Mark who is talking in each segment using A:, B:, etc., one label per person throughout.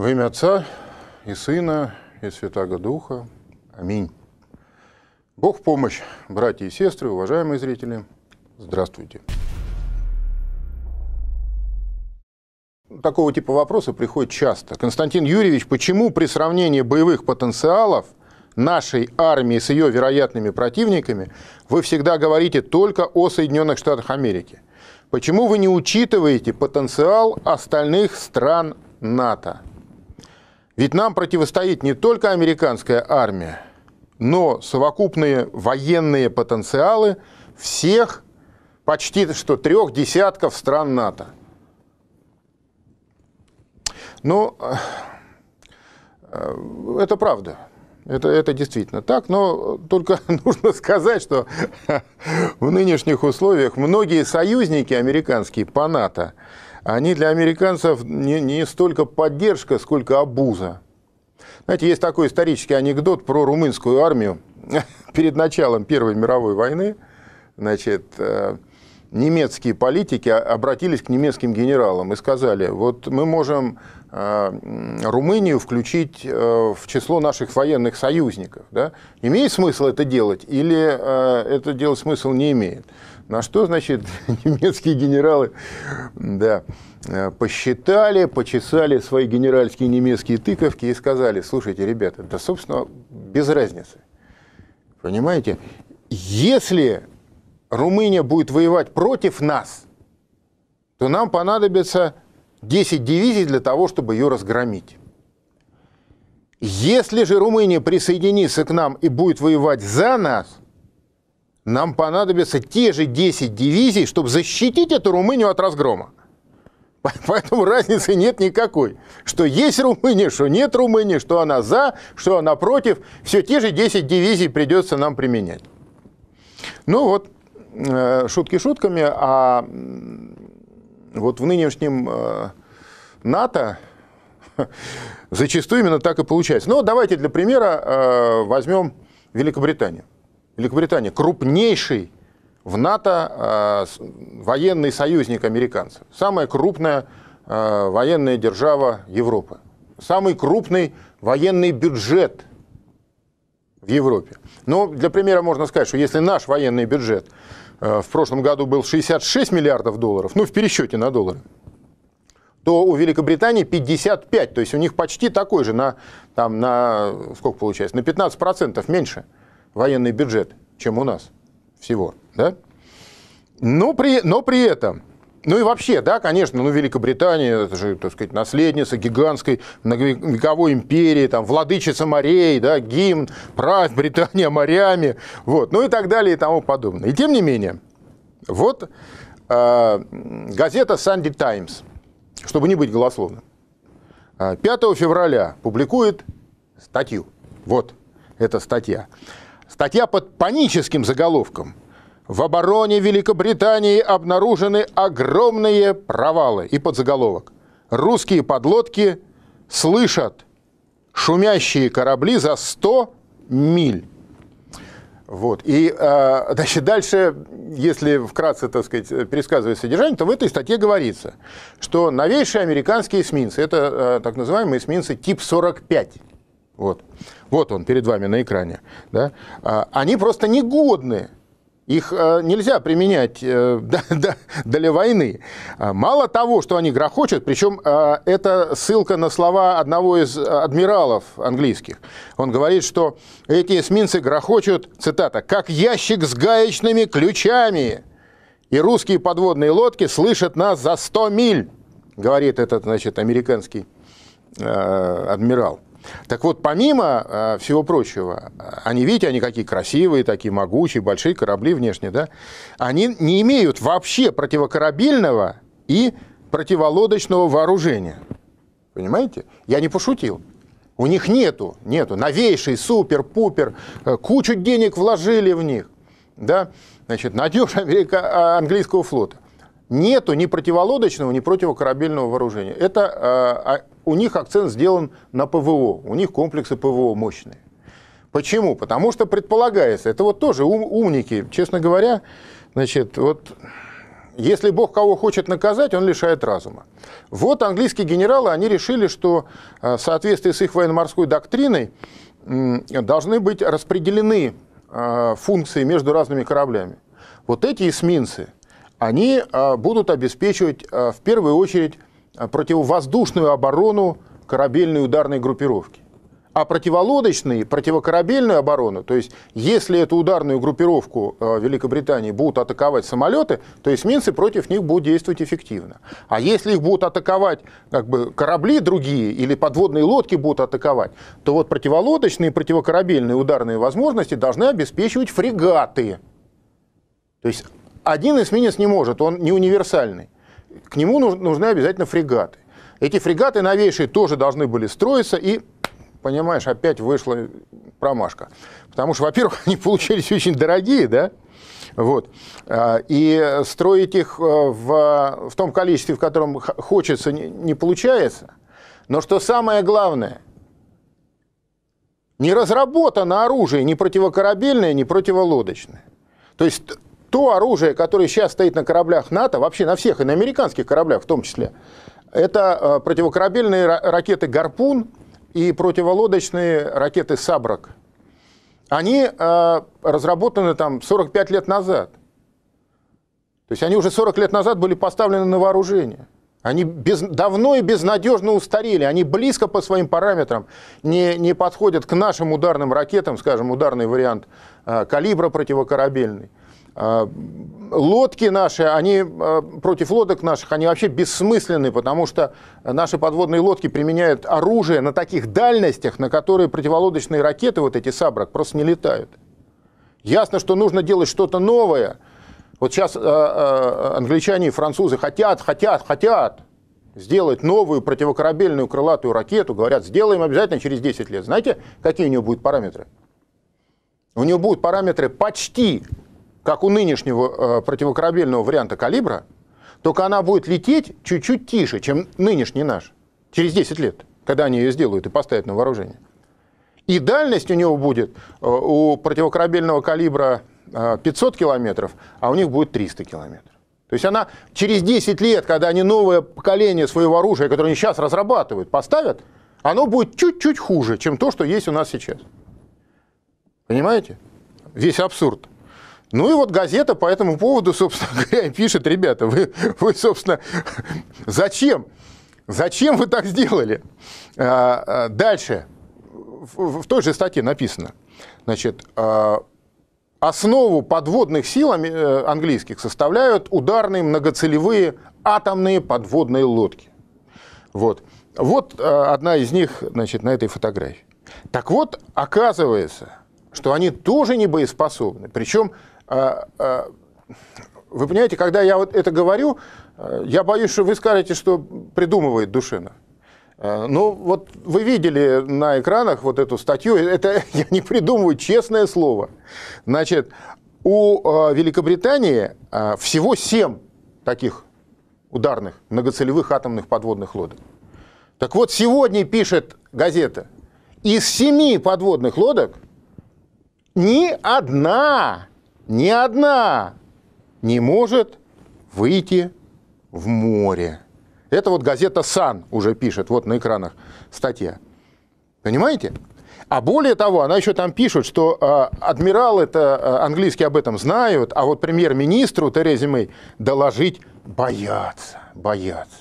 A: Во имя Отца и Сына и Святаго Духа. Аминь. Бог в помощь, братья и сестры, уважаемые зрители. Здравствуйте. Такого типа вопроса приходит часто. Константин Юрьевич, почему при сравнении боевых потенциалов нашей армии с ее вероятными противниками вы всегда говорите только о Соединенных Штатах Америки? Почему вы не учитываете потенциал остальных стран НАТО? Ведь нам противостоит не только американская армия, но совокупные военные потенциалы всех почти что трех десятков стран НАТО. Ну, э, это правда. Это, это действительно так, но только нужно сказать, что в нынешних условиях многие союзники американские по НАТО они для американцев не, не столько поддержка, сколько обуза. Знаете, есть такой исторический анекдот про румынскую армию. Перед началом Первой мировой войны значит, э, немецкие политики обратились к немецким генералам и сказали, вот мы можем э, Румынию включить э, в число наших военных союзников. Да? Имеет смысл это делать или это делать смысл не имеет? На что, значит, немецкие генералы да, э, посчитали, почесали свои генеральские немецкие тыковки и сказали, слушайте, ребята, да, собственно, без разницы. Понимаете? Если Румыния будет воевать против нас, то нам понадобится 10 дивизий для того, чтобы ее разгромить. Если же Румыния присоединится к нам и будет воевать за нас – нам понадобятся те же 10 дивизий, чтобы защитить эту Румынию от разгрома. Поэтому разницы нет никакой. Что есть Румыния, что нет Румынии, что она за, что она против. Все те же 10 дивизий придется нам применять. Ну вот, э, шутки шутками, а вот в нынешнем э, НАТО зачастую именно так и получается. Но ну давайте для примера э, возьмем Великобританию. Великобритания крупнейший в НАТО э, военный союзник американцев, самая крупная э, военная держава Европы, самый крупный военный бюджет в Европе. Но ну, для примера можно сказать, что если наш военный бюджет э, в прошлом году был 66 миллиардов долларов, ну в пересчете на доллары, то у Великобритании 55, то есть у них почти такой же на, там, на сколько получается, на 15% процентов меньше – военный бюджет, чем у нас всего, да? Но при, но при этом, ну и вообще, да, конечно, ну Великобритания, это же, так сказать, наследница гигантской многовековой империи, там, владычица морей, да, гимн, правь Британия морями, вот, ну и так далее и тому подобное. И тем не менее, вот э, газета Sunday Times, чтобы не быть голословным, 5 а, февраля публикует статью. Вот, эта статья. Статья под паническим заголовком. В обороне Великобритании обнаружены огромные провалы. И под заголовок Русские подлодки слышат шумящие корабли за 100 миль. Вот. И э, значит, дальше, если вкратце, так сказать, пересказывать содержание, то в этой статье говорится, что новейшие американские эсминцы, это э, так называемые эсминцы тип 45, вот, вот он перед вами на экране. Да? А, они просто негодны. Их а, нельзя применять э, для войны. А, мало того, что они грохочут, причем это ссылка на слова одного из адмиралов английских. Он говорит, что эти эсминцы грохочут, цитата, «как ящик с гаечными ключами». И русские подводные лодки слышат нас за 100 миль, говорит этот, значит, американский э, адмирал. Так вот, помимо э, всего прочего, они, видите, они какие красивые, такие могучие, большие корабли внешне, да, они не имеют вообще противокорабельного и противолодочного вооружения. Понимаете? Я не пошутил. У них нету, нету. Новейший, супер-пупер, э, кучу денег вложили в них. Да? Значит, надежь Америка, а, английского флота. Нету ни противолодочного, ни противокорабельного вооружения. Это э, а, у них акцент сделан на ПВО, у них комплексы ПВО мощные. Почему? Потому что предполагается, это вот тоже ум, умники, честно говоря, значит, вот если Бог кого хочет наказать, он лишает разума. Вот английские генералы, они решили, что э, в соответствии с их военно-морской доктриной должны быть распределены э, функции между разными кораблями. Вот эти эсминцы, они э, будут обеспечивать в первую очередь а противовоздушную оборону корабельной ударной группировки. А противолодочные, противокорабельную оборону, то есть если эту ударную группировку э, Великобритании будут атаковать самолеты, то эсминцы против них будут действовать эффективно. А если их будут атаковать как бы, корабли другие или подводные лодки будут атаковать, то вот противолодочные, противокорабельные ударные возможности должны обеспечивать фрегаты. То есть один эсминец не может, он не универсальный. К нему нужны обязательно фрегаты. Эти фрегаты новейшие тоже должны были строиться, и, понимаешь, опять вышла промашка. Потому что, во-первых, они получились очень дорогие, да, вот. А, и строить их э, в, в том количестве, в котором хочется, не, не получается. Но что самое главное, не разработано оружие ни противокорабельное, ни противолодочное. То есть то оружие, которое сейчас стоит на кораблях НАТО, вообще на всех, и на американских кораблях в том числе, это э, противокорабельные ракеты «Гарпун» и противолодочные ракеты «Сабрак». Они э, разработаны там 45 лет назад. То есть они уже 40 лет назад были поставлены на вооружение. Они без, давно и безнадежно устарели, они близко по своим параметрам не, не подходят к нашим ударным ракетам, скажем, ударный вариант э, калибра противокорабельный. А, лодки наши, они а, против лодок наших, они вообще бессмысленны, потому что наши подводные лодки применяют оружие на таких дальностях, на которые противолодочные ракеты, вот эти «Сабрак», просто не летают. Ясно, что нужно делать что-то новое. Вот сейчас а, англичане и французы хотят, хотят, хотят сделать новую противокорабельную крылатую ракету. Говорят, сделаем обязательно через 10 лет. Знаете, какие у нее будут параметры? У нее будут параметры почти как у нынешнего э, противокорабельного варианта «Калибра», только она будет лететь чуть-чуть тише, чем нынешний наш, через 10 лет, когда они ее сделают и поставят на вооружение. И дальность у него будет э, у противокорабельного калибра 500 э, километров, а у них будет 300 километров. То есть она через 10 лет, когда они новое поколение своего оружия, которое они сейчас разрабатывают, поставят, оно будет чуть-чуть хуже, чем то, что есть у нас сейчас. Понимаете? Весь абсурд. Ну и вот газета по этому поводу, собственно говоря, пишет, ребята, вы, вы собственно, зачем? Зачем вы так сделали? А, а, дальше. В той же статье написано. Значит, а, основу подводных сил э, английских составляют ударные многоцелевые атомные подводные лодки. Вот. Вот одна из них значит, на этой фотографии. Так вот, оказывается, что они тоже не боеспособны. Причем а, а, вы понимаете, когда я вот это говорю, э, я боюсь, что вы скажете, что придумывает Душина. Э, ну, вот вы видели на экранах вот эту статью, э, это я не придумываю, честное слово. Значит, у Великобритании всего семь таких ударных многоцелевых атомных подводных лодок. Так вот, сегодня пишет газета, из семи подводных лодок ни одна ни одна не может выйти в море. Это вот газета «Сан» уже пишет, вот на экранах статья. Понимаете? А более того, она еще там пишет, что э, адмирал это э, английский об этом знают, а вот премьер-министру Терезе Мэй доложить боятся, боятся.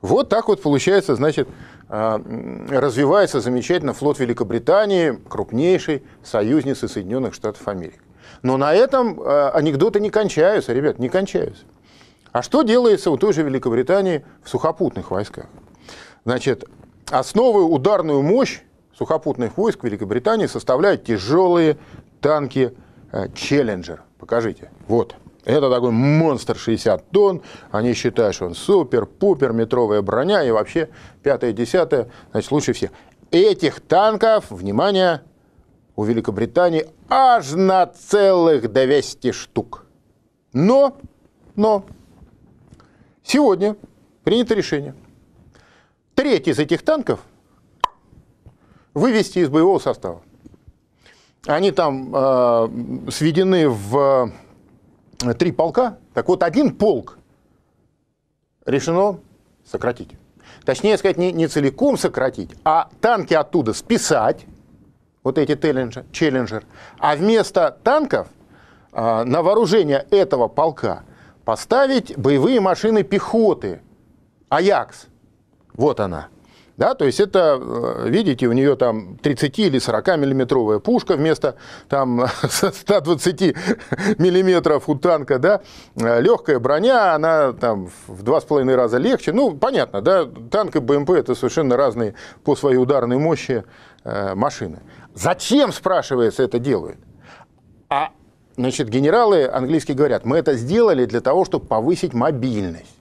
A: Вот так вот получается, значит, а, развивается замечательно флот Великобритании, крупнейшей союзницы Соединенных Штатов Америки. Но на этом а, анекдоты не кончаются, ребят, не кончаются. А что делается у той же Великобритании в сухопутных войсках? Значит, основу ударную мощь сухопутных войск Великобритании составляют тяжелые танки а, «Челленджер». Покажите. Вот. Это такой монстр 60 тонн, они считают, что он супер-пупер, метровая броня и вообще пятое-десятое, значит, лучше всех. Этих танков, внимание, у Великобритании аж на целых 200 штук. Но, но, сегодня принято решение. Треть из этих танков вывести из боевого состава. Они там э, сведены в три полка, так вот один полк решено сократить. Точнее сказать, не, не целиком сократить, а танки оттуда списать, вот эти челленджер, челленджер а вместо танков э, на вооружение этого полка поставить боевые машины пехоты, Аякс. Вот она. Да, то есть это, э, видите, у нее там 30 или 40 миллиметровая пушка вместо там 120 миллиметров у танка, да, э, легкая броня, она там в два с половиной раза легче, ну, понятно, да, танк и БМП эм это совершенно разные по своей ударной мощи э, машины. Зачем, спрашивается, это делают? А, значит, генералы английские говорят, мы это сделали для того, чтобы повысить мобильность.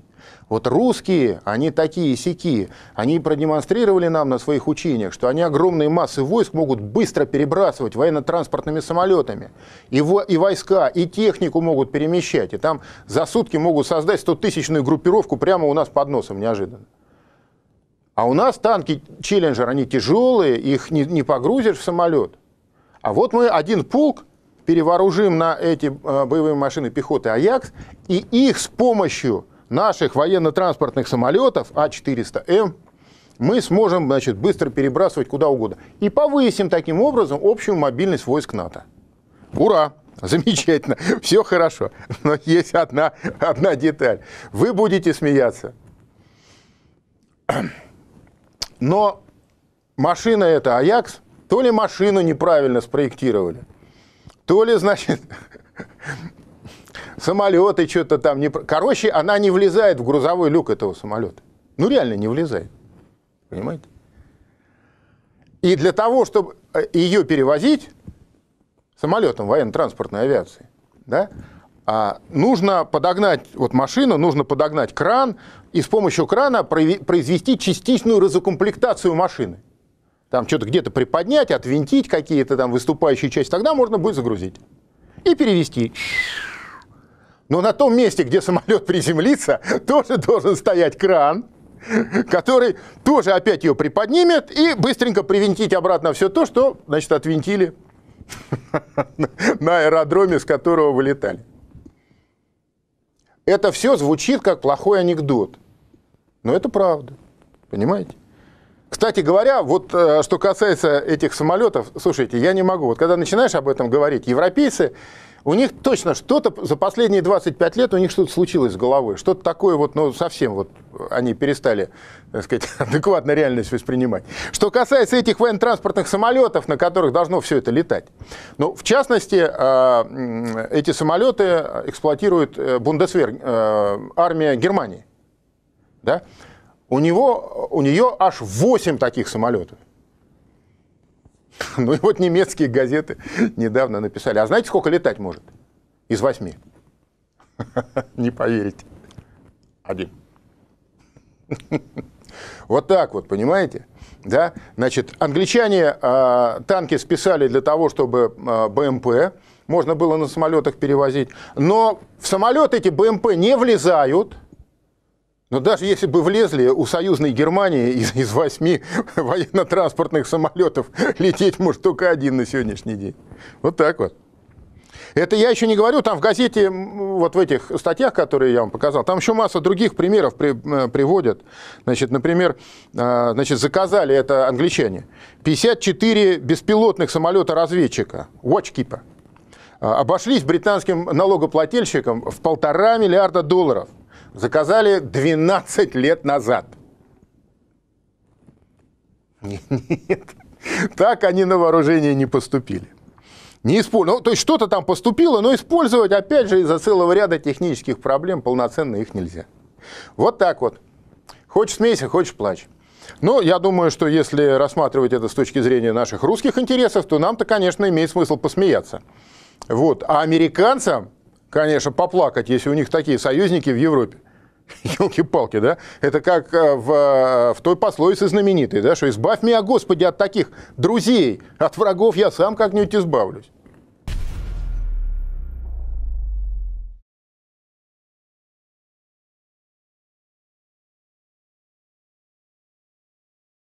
A: Вот русские, они такие сики, они продемонстрировали нам на своих учениях, что они огромные массы войск могут быстро перебрасывать военно-транспортными самолетами. И, во, и войска, и технику могут перемещать. И там за сутки могут создать 100-тысячную группировку прямо у нас под носом неожиданно. А у нас танки «Челленджер», они тяжелые, их не, не погрузишь в самолет. А вот мы один полк перевооружим на эти э, боевые машины пехоты «Аякс», и их с помощью наших военно-транспортных самолетов А400М мы сможем значит, быстро перебрасывать куда угодно. И повысим таким образом общую мобильность войск НАТО. Ура! Замечательно, все хорошо. Но есть одна, одна деталь. Вы будете смеяться. Но машина это Аякс, то ли машину неправильно спроектировали, то ли, значит, самолеты что-то там не... Короче, она не влезает в грузовой люк этого самолета. Ну, реально не влезает. Понимаете? И для того, чтобы э, ее перевозить самолетом военно-транспортной авиации, да, а нужно подогнать вот машину, нужно подогнать кран и с помощью крана произвести частичную разукомплектацию машины. Там что-то где-то приподнять, отвинтить какие-то там выступающие части, тогда можно будет загрузить и перевести но на том месте, где самолет приземлится, тоже должен стоять кран, который тоже опять ее приподнимет и быстренько привинтить обратно все то, что, значит, отвинтили на аэродроме, с которого вылетали. Это все звучит как плохой анекдот. Но это правда. Понимаете? Кстати говоря, вот э, что касается этих самолетов, слушайте, я не могу. Вот когда начинаешь об этом говорить, европейцы у них точно что-то за последние 25 лет у них что-то случилось с головой, что-то такое вот, ну, совсем вот они перестали, так сказать, адекватно реальность воспринимать. Что касается этих военно-транспортных самолетов, на которых должно все это летать. Ну, в частности, а, эти самолеты эксплуатирует э, Бундесвер, э, армия Германии. Да? У, него, у нее аж 8 таких самолетов. Ну и вот немецкие газеты недавно написали. А знаете, сколько летать может? Из восьми. Не поверите. Один. Вот так вот, понимаете? Да? Значит, англичане э, танки списали для того, чтобы э, БМП можно было на самолетах перевозить. Но в самолет эти БМП не влезают – но ну, даже если бы влезли у союзной Германии из, из восьми военно-транспортных самолетов, лететь может только один на сегодняшний день. Вот так вот. Это я еще не говорю, там в газете, вот в этих статьях, которые я вам показал, там еще масса других примеров при, э, приводят. Значит, например, э, значит, заказали это англичане. 54 беспилотных самолета-разведчика, Watchkeeper, э, обошлись британским налогоплательщикам в полтора миллиарда долларов – заказали 12 лет назад. Нет, так они на вооружение не поступили. Не использ... ну, то есть что-то там поступило, но использовать, опять же, из-за целого ряда технических проблем полноценно их нельзя. Вот так вот. Хочешь смейся, хочешь плачь. Но ну, я думаю, что если рассматривать это с точки зрения наших русских интересов, то нам-то, конечно, имеет смысл посмеяться. Вот. А американцам конечно, поплакать, если у них такие союзники в Европе. Елки-палки, да? Это как э, в, э, в той пословице знаменитой, да, что «избавь меня, Господи, от таких друзей, от врагов я сам как-нибудь избавлюсь».